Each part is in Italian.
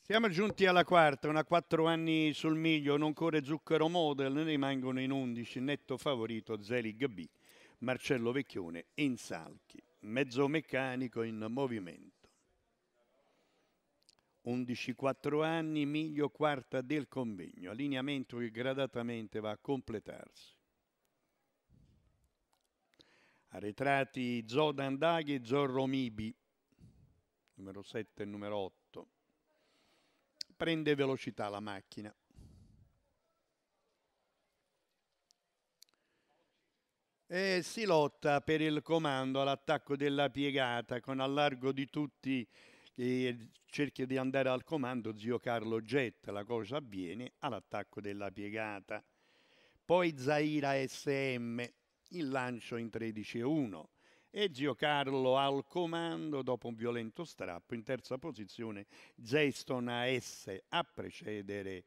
Siamo giunti alla quarta, una 4 anni sul miglio, non corre Zucchero Model, ne rimangono in undici, netto favorito Zelig B, Marcello Vecchione in Salchi, mezzo meccanico in movimento. Undici quattro anni, miglio quarta del convegno, allineamento che gradatamente va a completarsi. Arretrati Zodan Daghi e Zorro Mibi, numero 7 e numero 8 prende velocità la macchina. E si lotta per il comando all'attacco della piegata con allargo di tutti che cerchi di andare al comando zio Carlo Getta, la cosa avviene all'attacco della piegata. Poi Zaira SM, il lancio in 13-1 e Giocarlo al comando dopo un violento strappo. In terza posizione Jason A.S. a precedere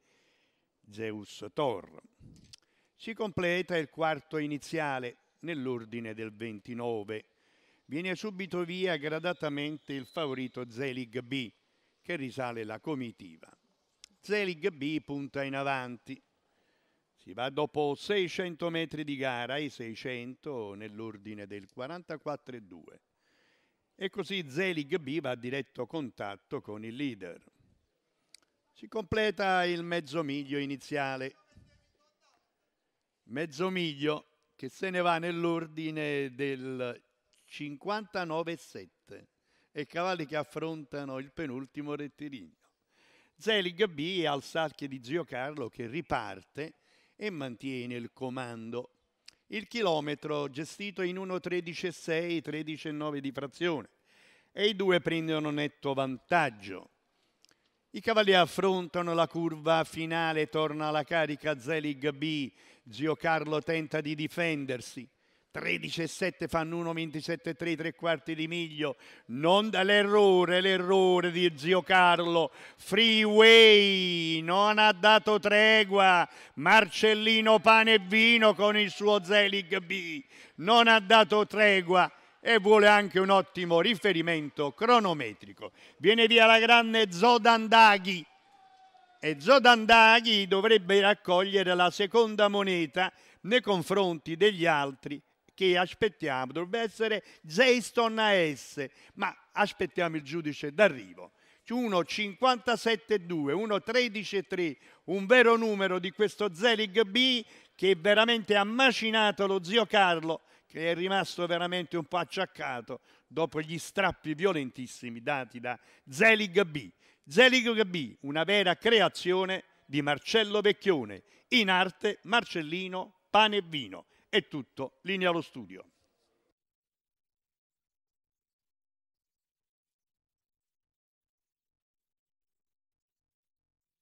Zeus Thor. Si completa il quarto iniziale nell'ordine del 29. Viene subito via gradatamente il favorito Zelig B, che risale la comitiva. Zelig B punta in avanti, si va dopo 600 metri di gara, i 600 nell'ordine del 44,2. E così Zelig B va a diretto contatto con il leader. Si completa il mezzo miglio iniziale. Mezzo miglio che se ne va nell'ordine del 59,7 e cavalli che affrontano il penultimo rettilineo. Zelig B al salchio di Zio Carlo che riparte e mantiene il comando. Il chilometro gestito in 1.13.6, 13.9 di frazione e i due prendono netto vantaggio. I cavalieri affrontano la curva finale, torna alla carica Zelig B, Zio Carlo tenta di difendersi, 13 e 7 fanno 1, 1,27,3, tre quarti di miglio. Non dall'errore, l'errore di zio Carlo. Freeway non ha dato tregua. Marcellino Pane e Vino con il suo Zelig B non ha dato tregua e vuole anche un ottimo riferimento cronometrico. Viene via la grande Zodandaghi e Zodandaghi dovrebbe raccogliere la seconda moneta nei confronti degli altri che aspettiamo, dovrebbe essere Zeiston AS, ma aspettiamo il giudice d'arrivo. 1,57,2, 1,13,3, un vero numero di questo Zelig B che veramente ha macinato lo zio Carlo, che è rimasto veramente un po' acciaccato dopo gli strappi violentissimi dati da Zelig B. Zelig B, una vera creazione di Marcello Vecchione, in arte Marcellino Pane e Vino. È tutto, linea allo studio.